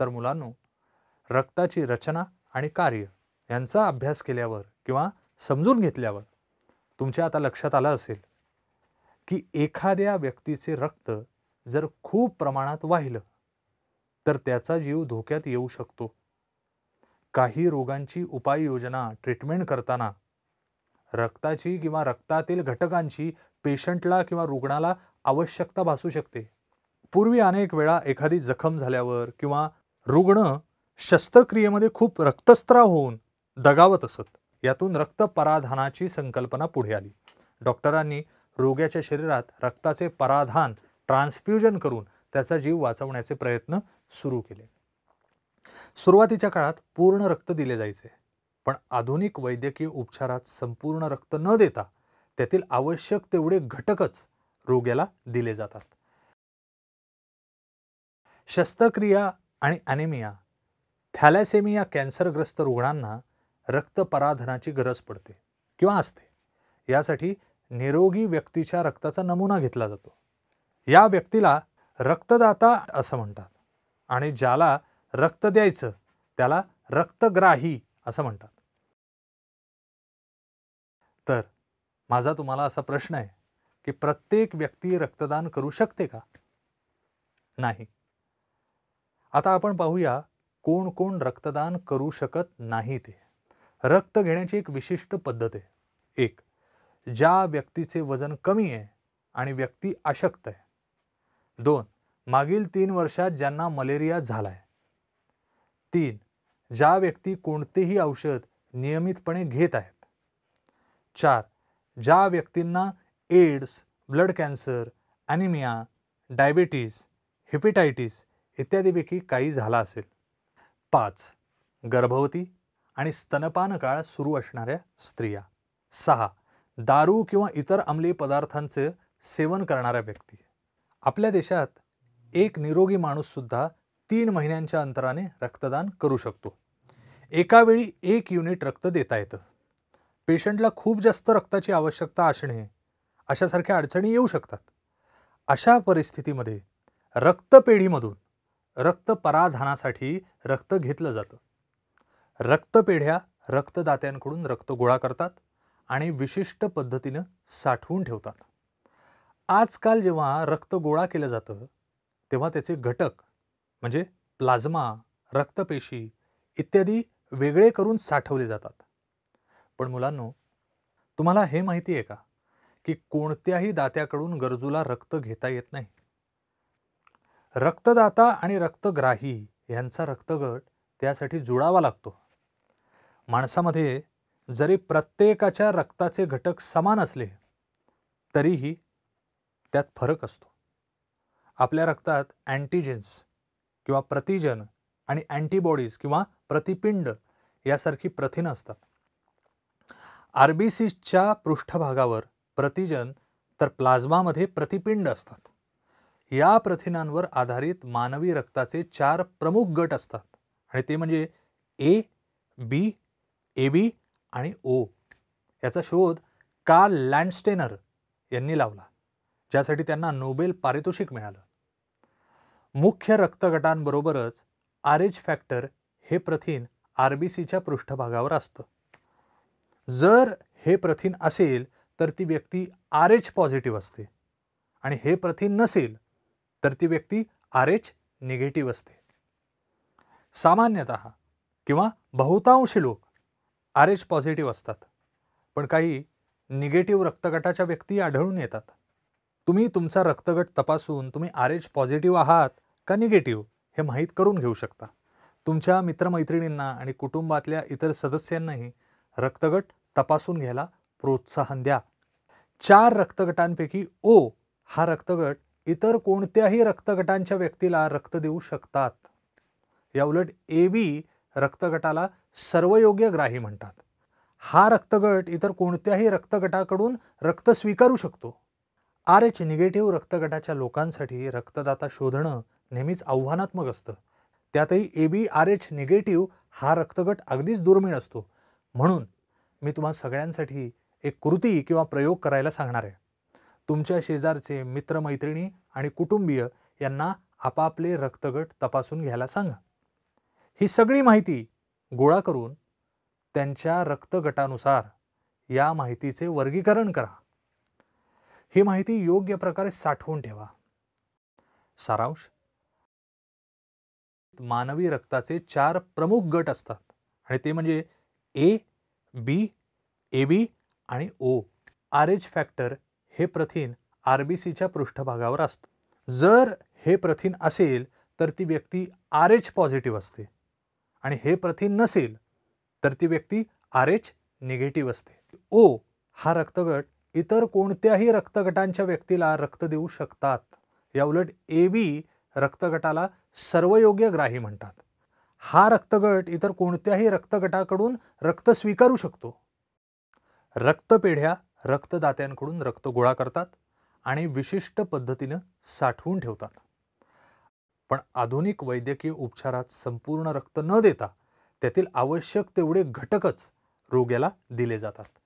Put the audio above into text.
तर मुलांनो रक्ताची रचना आणि कार्य यांचा अभ्यास केल्यावर किंवा समजून घेतल्यावर तुमच्या आता लक्षात आलं असेल की एखाद्या व्यक्तीचे रक्त जर खूप प्रमाणात वाहिलं तर त्याचा जीव धोक्यात येऊ शकतो काही रोगांची उपाययोजना ट्रीटमेंट करताना रक्ताची किंवा रक्तातील घटकांची पेशंटला किंवा रुग्णाला आवश्यकता भासू शकते पूर्वी अनेक वेळा एखादी जखम झाल्यावर किंवा रुग्ण शस्त्रक्रियेमध्ये खूप रक्तस्त्राव होऊन दगावत असत यातून रक्त पराधानाची संकल्पना पुढे आली डॉक्टरांनी रोग्याच्या शरीरात रक्ताचे पराधान ट्रान्सफ्युजन करून त्याचा जीव वाचवण्याचे प्रयत्न सुरू केले सुरुवातीच्या काळात पूर्ण रक्त दिले जायचे पण आधुनिक वैद्यकीय उपचारात संपूर्ण रक्त न देता त्यातील आवश्यक तेवढे घटकच रोग्याला दिले जातात शस्त्रक्रिया आणि अनेमिया थॅलॅसेमिया कॅन्सरग्रस्त रुग्णांना रक्तपराधनाची गरज पडते किंवा असते यासाठी निरोगी व्यक्तीच्या रक्ताचा नमुना घेतला जातो या व्यक्तीला रक्तदाता असं म्हणतात आणि ज्याला रक्त द्यायचं त्याला रक्तग्राही असं म्हणतात तर माझा तुम्हाला असा प्रश्न आहे की प्रत्येक व्यक्ती रक्तदान करू शकते का नाही आता आपण पाहूया कोण कोण रक्तदान करू शकत नाही ते रक्त घेण्याची एक विशिष्ट पद्धत आहे एक ज्या व्यक्तीचे वजन कमी आहे आणि व्यक्ती अशक्त आहे दोन मागील तीन वर्षात ज्यांना मलेरिया झाला आहे तीन ज्या व्यक्ती कोणतेही औषध नियमितपणे घेत आहेत चार ज्या व्यक्तींना AIDS blood cancer anaemia diabetes hepatitis इत्यादीपैकी काही झाला असेल पाच गर्भवती आणि स्तनपान काळ सुरू असणाऱ्या स्त्रिया सहा दारू किंवा इतर अंमली पदार्थांचे सेवन करणाऱ्या व्यक्ती आपल्या देशात एक निरोगी माणूससुद्धा तीन महिन्यांच्या अंतराने रक्तदान करू शकतो एकावेळी एक युनिट रक्त देता येतं पेशंटला खूप जास्त रक्ताची आवश्यकता असणे अशासारख्या अडचणी येऊ शकतात अशा परिस्थितीमध्ये रक्तपेढीमधून रक्तपराधानासाठी रक्त घेतलं जातं रक्तपेढ्या रक्तदात्यांकडून रक्त गोळा करतात आणि विशिष्ट पद्धतीनं साठवून ठेवतात आजकाल जेव्हा रक्त गोळा केलं जातं तेव्हा त्याचे घटक म्हणजे प्लाझ्मा रक्तपेशी इत्यादी वेगळे करून साठवले जातात पण मुलांनो तुम्हाला हे माहिती आहे का की कोणत्याही दात्याकडून गरजूला रक्त घेता येत नाही रक्तदाता आणि रक्तग्राही यांचा रक्तगट त्यासाठी जुळावा लागतो माणसामध्ये जरी प्रत्येकाच्या रक्ताचे घटक समान असले तरीही त्यात फरक असतो आपल्या रक्तात अँटीजेन्स किंवा प्रतिजन आणि अँटीबॉडीज किंवा प्रतिपिंड यासारखी प्रथिनं असतात आर पृष्ठभागावर प्रतिजन तर प्लाझ्मामध्ये प्रतिपिंड असतात या प्रथिनांवर आधारित मानवी रक्ताचे चार प्रमुख गट असतात आणि ते म्हणजे ए बी ए बी आणि ओ याचा शोध का लँडस्टेनर यांनी लावला ज्यासाठी त्यांना नोबेल पारितोषिक मिळालं मुख्य रक्तगटांबरोबरच आर एच फॅक्टर हे प्रथिन आर बी सीच्या पृष्ठभागावर असतं जर हे प्रथिन असेल तर ती व्यक्ती आर एच पॉझिटिव्ह असते आणि हे प्रथिन नसेल तर ती व्यक्ती आर एच निगेटिव्ह असते सामान्यत किंवा बहुतांश लोक आर एच पॉझिटिव्ह असतात पण काही निगेटिव्ह रक्तगटाच्या व्यक्ती आढळून येतात तुम्ही तुमचा रक्तगट तपासून तुम्ही आर एच पॉझिटिव्ह आहात का निगेटिव्ह हे माहीत करून घेऊ शकता तुमच्या मित्रमैत्रिणींना आणि कुटुंबातल्या इतर सदस्यांनाही रक्तगट तपासून घ्यायला प्रोत्साहन द्या चार रक्तगटांपैकी ओ हा रक्तगट इतर कोणत्याही रक्तगटांच्या व्यक्तीला रक्त देऊ शकतात याउलट ए बी रक्तगटाला सर्वयोग्य ग्राही म्हणतात हा रक्तगट इतर कोणत्याही रक्तगटाकडून रक्त स्वीकारू शकतो आर एच निगेटिव्ह रक्तगटाच्या लोकांसाठी रक्तदाता शोधणं नेहमीच आव्हानात्मक असतं त्यातही A B R H negative हा रक्तगट अगदीच दुर्मिळ असतो म्हणून मी तुम्हा सगळ्यांसाठी एक कृती किंवा प्रयोग करायला सांगणार आहे तुमच्या शेजारचे मित्रमैत्रिणी आणि कुटुंबीय यांना आपापले रक्तगट तपासून घ्यायला सांगा ही सगळी माहिती गोळा करून त्यांच्या रक्तगटानुसार या माहितीचे वर्गीकरण करा ही माहिती योग्य प्रकारे साठवून ठेवा सारांश मानवी रक्ताचे चार प्रमुख गट असतात आणि ते म्हणजे ए बी ए बी आणि ओ आर एच फॅक्टर हे प्रथिन आर बी सीच्या पृष्ठभागावर असतं जर हे प्रथिन असेल तर ती व्यक्ती आर एच पॉझिटिव्ह असते आणि हे प्रथिन नसेल तर ती व्यक्ती आर एच निगेटिव्ह असते ओ हा रक्तगट इतर कोणत्याही रक्तगटांच्या व्यक्तीला रक्त देऊ शकतात याउलट ए बी रक्तगटाला सर्वयोग्य ग्राही म्हणतात हा रक्तगट इतर कोणत्याही रक्तगटाकडून रक्त स्वीकारू शकतो रक्तपेढ्या रक्तदात्यांकडून रक्त गोळा करतात आणि विशिष्ट पद्धतीनं साठवून ठेवतात पण आधुनिक वैद्यकीय उपचारात संपूर्ण रक्त न देता त्यातील आवश्यक तेवढे घटकच रोग्याला दिले जातात